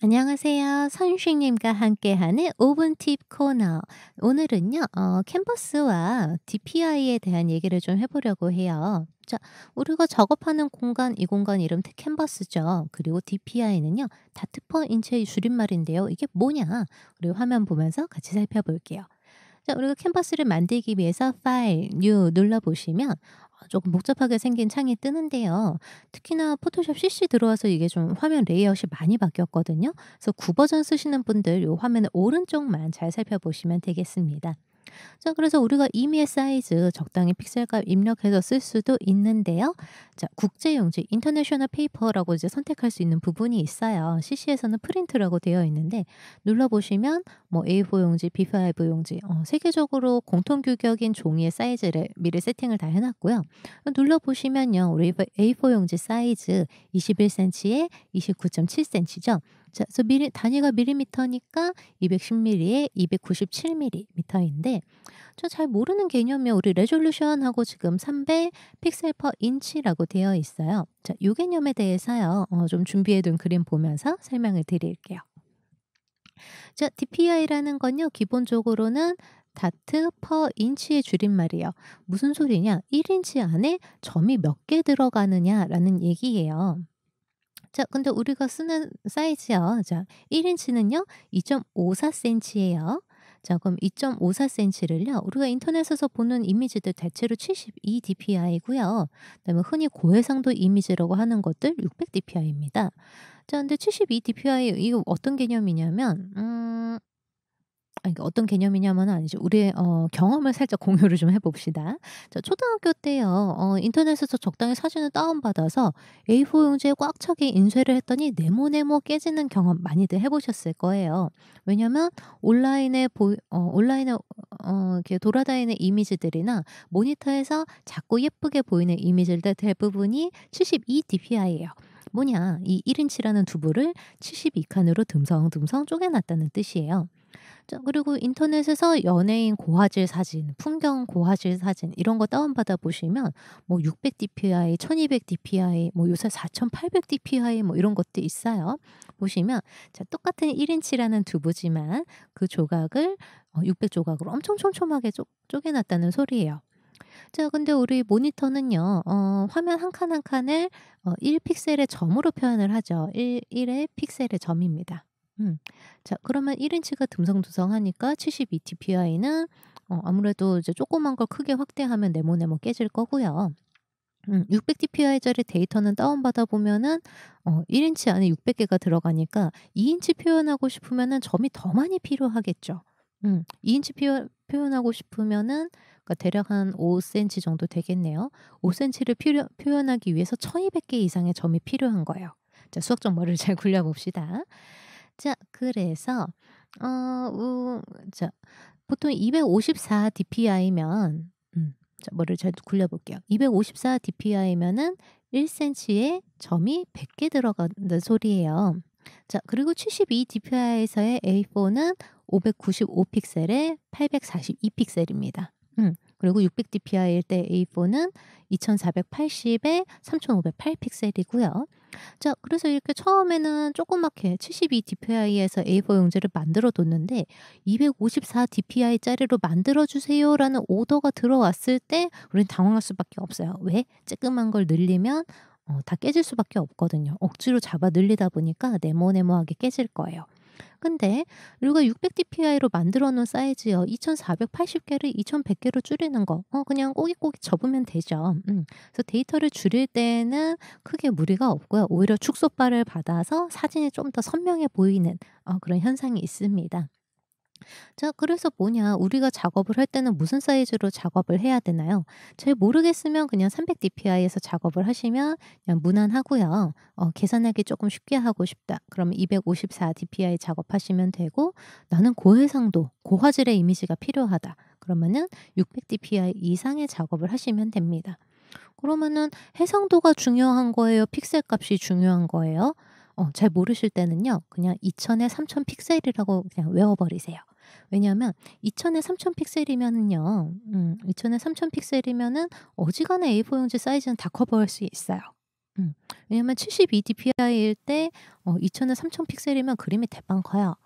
안녕하세요. 선생님과 함께하는 5분 팁 코너. 오늘은요, 어, 캔버스와 DPI에 대한 얘기를 좀 해보려고 해요. 자, 우리가 작업하는 공간, 이 공간 이름 캔버스죠. 그리고 DPI는요, 다트퍼 인체의 줄임말인데요. 이게 뭐냐? 우리 화면 보면서 같이 살펴볼게요. 자, 우리가 캔버스를 만들기 위해서 파일, 뉴 눌러보시면 아, 조금 복잡하게 생긴 창이 뜨는데요. 특히나 포토샵 CC 들어와서 이게 좀 화면 레이아웃이 많이 바뀌었거든요. 그래서 9버전 쓰시는 분들 이 화면의 오른쪽만 잘 살펴보시면 되겠습니다. 자, 그래서 우리가 이미의 사이즈 적당히 픽셀값 입력해서 쓸 수도 있는데요. 자, 국제용지 인터내셔널 페이퍼라고 이제 선택할 수 있는 부분이 있어요. CC에서는 프린트라고 되어 있는데 눌러 보시면 뭐 A4 용지, B5 용지 어, 세계적으로 공통 규격인 종이의 사이즈를 미리 세팅을 다 해놨고요. 눌러 보시면요, 우리 A4 용지 사이즈 21cm에 29.7cm죠. 자, 그래서 미리, 단위가 밀리미터니까 210mm에 297mm인데 저 잘 모르는 개념이 우리 레졸루션하고 지금 300 픽셀 퍼 인치라고 되어 있어요. 자, 이 개념에 대해서요. 어, 좀 준비해둔 그림 보면서 설명을 드릴게요. 자, DPI라는 건요. 기본적으로는 다트 퍼 인치의 줄임말이에요. 무슨 소리냐? 1인치 안에 점이 몇 개 들어가느냐라는 얘기예요. 자, 근데 우리가 쓰는 사이즈요. 자, 1인치는요. 2.54cm예요. 자, 그럼 2.54cm를요. 우리가 인터넷에서 보는 이미지들 대체로 72 dpi고요. 그다음에 흔히 고해상도 이미지라고 하는 것들 600 dpi입니다. 자, 근데 72 dpi 이거 어떤 개념이냐면 음, 아, 그러니까 어떤 개념이냐면 아니죠. 우리의 어, 경험을 살짝 공유를 좀 해봅시다. 자, 초등학교 때요. 어, 인터넷에서 적당히 사진을 다운받아서 A4 용지에 꽉 차게 인쇄를 했더니 네모네모 깨지는 경험 많이들 해보셨을 거예요. 왜냐하면 온라인에 보 어, 온라인에 어, 이렇게 돌아다니는 이미지들이나 모니터에서 작고 예쁘게 보이는 이미지들 대부분이 72 dpi예요. 뭐냐 이 1인치라는 두부를 72칸으로 듬성듬성 쪼개놨다는 뜻이에요. 그리고 인터넷에서 연예인 고화질 사진, 풍경 고화질 사진 이런 거 다운받아 보시면 뭐 600dpi, 1200dpi, 뭐 요새 4800dpi 뭐 이런 것도 있어요. 보시면 자, 똑같은 1인치라는 두부지만 그 조각을 600조각으로 어, 엄청 촘촘하게 쪼, 쪼개놨다는 소리예요. 자, 근데 우리 모니터는요, 어, 화면 한 칸 한 칸을 어, 1픽셀의 점으로 표현을 하죠. 1, 1의 픽셀의 점입니다. 음. 자, 그러면 1인치가 듬성듬성하니까 72dpi는 어, 아무래도 이제 조그만 걸 크게 확대하면 네모네모 깨질 거고요. 음, 600dpi짜리 데이터는 다운받아 보면은 어, 1인치 안에 600개가 들어가니까 2인치 표현하고 싶으면은 점이 더 많이 필요하겠죠. 음, 2인치 표, 표현하고 싶으면은 그러니까 대략 한 5cm 정도 되겠네요. 5cm를 필요, 표현하기 위해서 1200개 이상의 점이 필요한 거예요. 자, 수학정보를잘 굴려봅시다. 자, 그래서 어, 우, 자, 보통 254 dpi면 음, 자, 머리를 잘 굴려볼게요. 254 dpi면은 1cm에 점이 100개 들어간다는 소리예요. 자, 그리고 72 dpi에서의 A4는 595픽셀에 842픽셀입니다. 음. 그리고 600dpi일 때 A4는 2480에 3508픽셀이고요. 자, 그래서 이렇게 처음에는 조그맣게 72dpi에서 A4 용지를 만들어 뒀는데 254dpi짜리로 만들어 주세요라는 오더가 들어왔을 때 우린 당황할 수밖에 없어요. 왜? 쬐끄만 걸 늘리면 어, 다 깨질 수밖에 없거든요. 억지로 잡아 늘리다 보니까 네모네모하게 깨질 거예요. 근데 우리가 600dpi로 만들어 놓은 사이즈요. 2480개를 2100개로 줄이는 거. 어, 그냥 꼬깃꼬깃 접으면 되죠. 음. 그래서 데이터를 줄일 때는 크게 무리가 없고요. 오히려 축소발을 받아서 사진이 좀 더 선명해 보이는 어, 그런 현상이 있습니다. 자, 그래서 뭐냐. 우리가 작업을 할 때는 무슨 사이즈로 작업을 해야 되나요? 잘 모르겠으면 그냥 300dpi에서 작업을 하시면 그냥 무난하고요. 어, 계산하기 조금 쉽게 하고 싶다. 그러면 254dpi 작업하시면 되고, 나는 고해상도, 고화질의 이미지가 필요하다. 그러면은 600dpi 이상의 작업을 하시면 됩니다. 그러면은 해상도가 중요한 거예요? 픽셀 값이 중요한 거예요? 어, 잘 모르실 때는요. 그냥 2000에 3000 픽셀이라고 그냥 외워버리세요. 왜냐하면 2000에 3000 픽셀이면은요. 음, 2000에 3000 픽셀이면은 어지간한 A4용지 사이즈는 다 커버할 수 있어요. 음, 왜냐면 72 dpi일 때 어, 2000에 3000 픽셀이면 그림이 대빵 커요.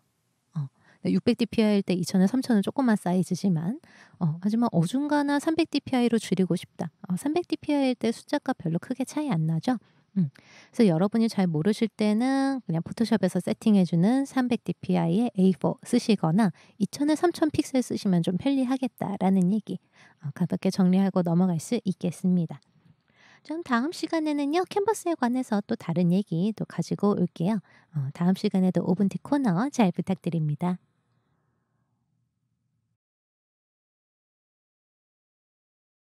600dpi일 어, 때 2000에 3000은 조금만 사이즈지만 어, 하지만 어중간한 300dpi로 줄이고 싶다. 어, 300dpi일 때 숫자가 별로 크게 차이 안 나죠. 음. 그래서 여러분이 잘 모르실 때는 그냥 포토샵에서 세팅해주는 300dpi의 A4 쓰시거나 2000에 3000 픽셀 쓰시면 좀 편리하겠다라는 얘기 어, 가볍게 정리하고 넘어갈 수 있겠습니다. 좀 다음 시간에는요 캔버스에 관해서 또 다른 얘기 또 가지고 올게요. 어, 다음 시간에도 오븐티 코너 잘 부탁드립니다.